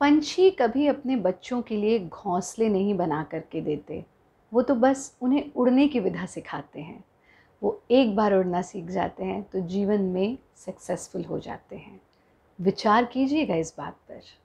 पंछी कभी अपने बच्चों के लिए घोंसले नहीं बना करके देते वो तो बस उन्हें उड़ने की विधा सिखाते हैं वो एक बार उड़ना सीख जाते हैं तो जीवन में सक्सेसफुल हो जाते हैं विचार कीजिएगा इस बात पर